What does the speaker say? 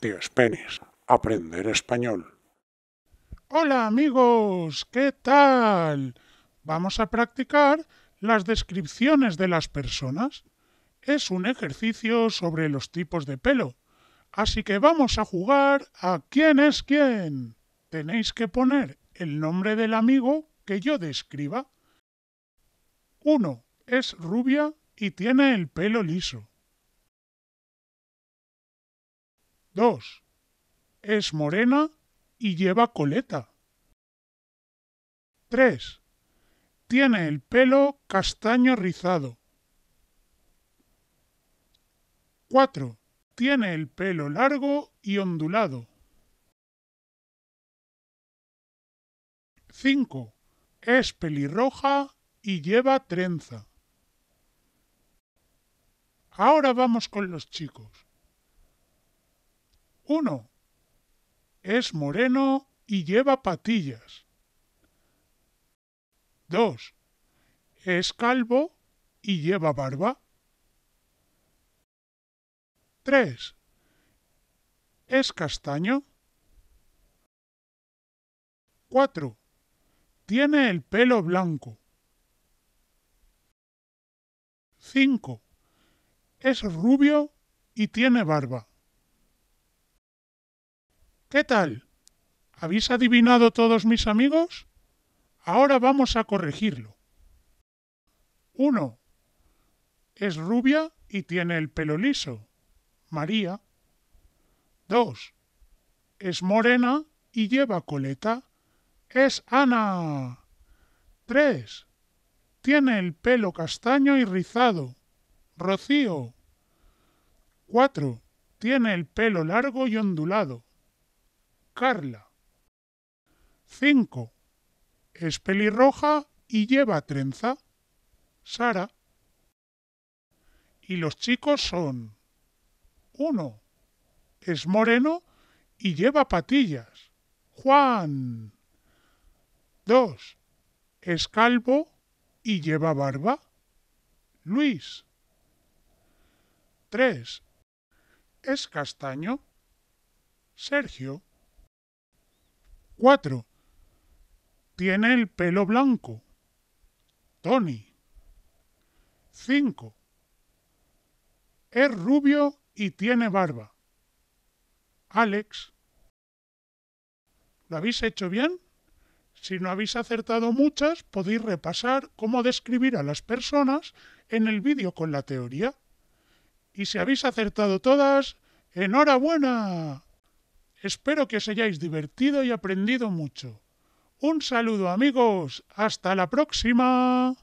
Tíos Penis, aprender español. Hola amigos, ¿qué tal? Vamos a practicar las descripciones de las personas. Es un ejercicio sobre los tipos de pelo. Así que vamos a jugar a quién es quién. Tenéis que poner el nombre del amigo que yo describa. Uno es rubia, y tiene el pelo liso. 2. Es morena y lleva coleta. 3. Tiene el pelo castaño rizado. 4. Tiene el pelo largo y ondulado. 5. Es pelirroja y lleva trenza. Ahora vamos con los chicos. 1. Es moreno y lleva patillas. 2. Es calvo y lleva barba. 3. Es castaño. 4. Tiene el pelo blanco. 5. Es rubio y tiene barba. ¿Qué tal? ¿Habéis adivinado todos mis amigos? Ahora vamos a corregirlo. 1. Es rubia y tiene el pelo liso. María. 2. Es morena y lleva coleta. Es Ana. 3. Tiene el pelo castaño y rizado. Rocío. 4. Tiene el pelo largo y ondulado. Carla. 5. Es pelirroja y lleva trenza. Sara. Y los chicos son 1. Es moreno y lleva patillas. Juan. 2. Es calvo y lleva barba. Luis. 3. ¿Es castaño? Sergio. 4. Tiene el pelo blanco. Tony. 5. Es rubio y tiene barba. Alex. ¿Lo habéis hecho bien? Si no habéis acertado muchas, podéis repasar cómo describir a las personas en el vídeo con la teoría y si habéis acertado todas, enhorabuena. Espero que os hayáis divertido y aprendido mucho. Un saludo amigos, hasta la próxima.